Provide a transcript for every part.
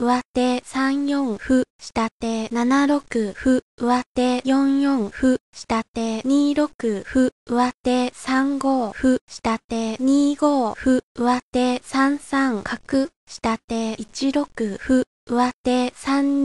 上手3四歩、下手7六歩、上手4四歩、下手2六歩、上手3五歩、下手2五歩、上手3三角、下手1六歩、上手3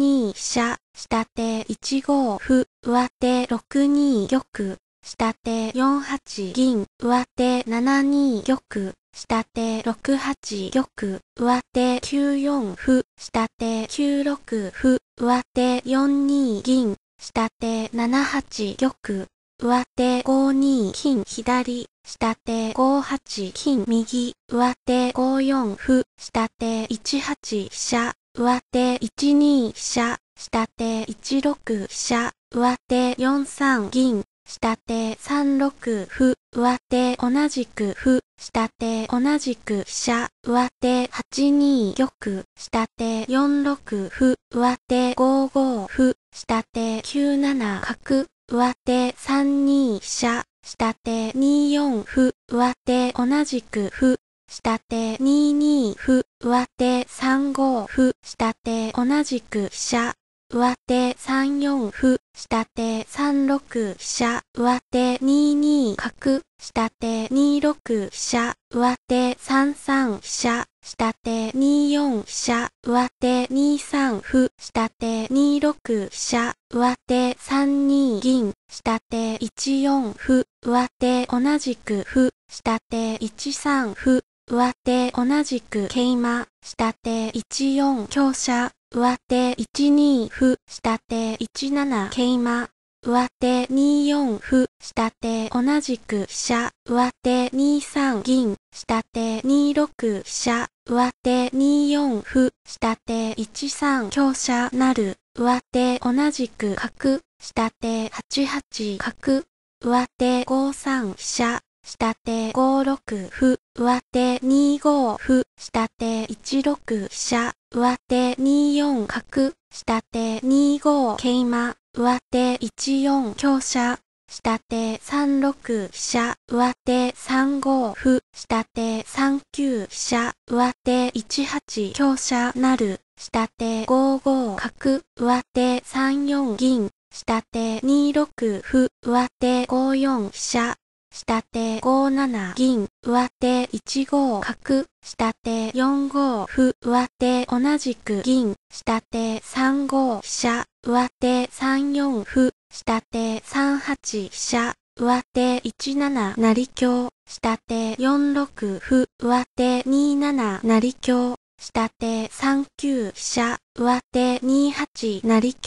二飛車、下手1五歩、上手6二玉。下手4 8銀、上手7 2玉、下手6 8玉、上手9 4歩、下手9 6歩、上手4 2銀、下手7 8玉、上手5 2金左、下手5 8金右、上手5 4歩、下手1 8飛車、上手1 2飛車、下手1 6飛車、上手4 3銀、下手3六歩、上手同じく歩、下手同じく飛車、上手8二玉、下手4六歩、上手5五歩、下手9七角、上手3二飛車、下手2四歩、上手同じく歩、下手2二歩、上手3五歩、下手同じく飛車、上手3四歩、下手3六飛車、上手2二角、下手2六飛車、上手3三飛車、下手2四飛車、上手2三歩、下手2六飛車、上手3二銀、下手1四歩、上手同じく歩、下手1三歩、上手同じく桂馬、下手1四香車、上手1二歩、下手1七桂馬。上手2四歩、下手同じく飛車。上手2三銀、下手2六飛車。上手2四歩、下手1三強車なる。上手同じく角、下手8八角。上手5三飛車。下手5六歩、上手2五歩、下手1六飛車、上手2四角、下手2五桂馬、上手1四強車、下手3六飛車、上手3五歩、下手3九飛車、上手1八強車なる、下手5五角、上手3四銀、下手2六歩、上手5四飛車、下手5七銀、上手1五角、下手4五歩、上手同じく銀、下手3五飛車、上手3 4歩、下手3八飛車、上手1 7成香、下手4六歩、上手2 7成香、下手3九飛車、上手2八ち、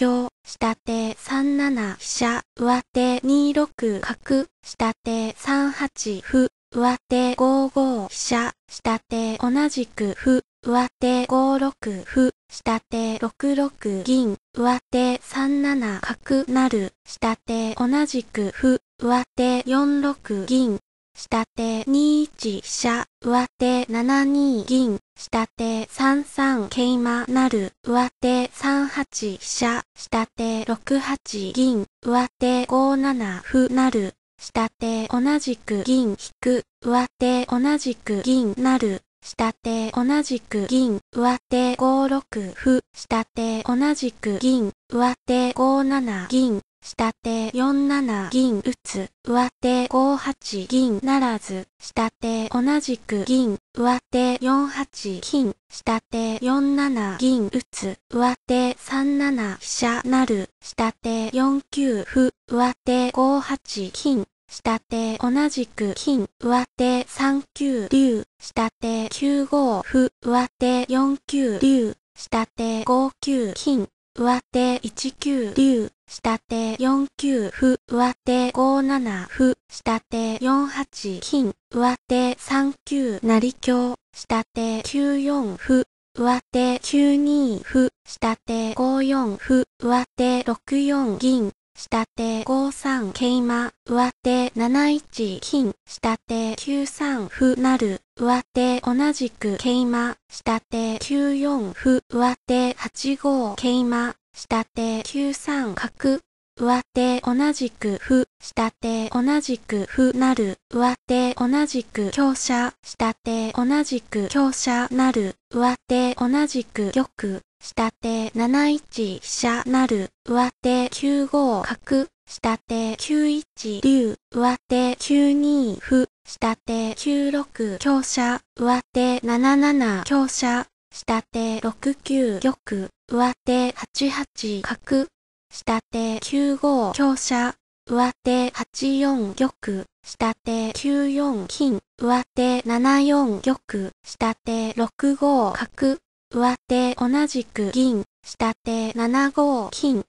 ょう、下手三七飛車、上手二六角、下手三八歩、上手五五飛車、下手同じく歩、上手五六歩、下手六六銀、上手三七角なる、下手同じく歩、上手四六銀、下手二一飛車、上手七二銀、下手三三桂馬なる、上手三八飛車、下手六八銀、上手五七歩なる、下手同じく銀引く、上手同じく銀なる、下手同じく銀、上手五六歩、下手同じく銀、上手五七銀、下手4七銀打つ、上手5八銀ならず、下手同じく銀、上手4八金、下手4七銀打つ、上手3七飛車なる、下手4九歩、上手5八金、下手同じく金、上手3九竜、下手9五歩、上手4九竜、下手5九金、上手1九竜、下手4九歩、上手5七歩、下手4八金、上手3九成香、下手9四歩、上手9二歩、下手5四歩、上手6四銀、下手5三桂馬、上手7一金、下手9三歩る、上手同じく桂馬、下手9四歩、上手8五桂馬、下手9三角、上手同じくふ、下手同じくふ、なる、上手同じく強者、下手同じく強者なる、上手同じく玉、下手7一飛車なる、上手9五角、下手9一竜、上手9二ふ、下手9六強者、上手7七強者、下手6九玉、上手8八角、下手9号強者、上手8 4玉、下手9四金、上手7四玉、下手6号角、上手同じく銀、下手7号金、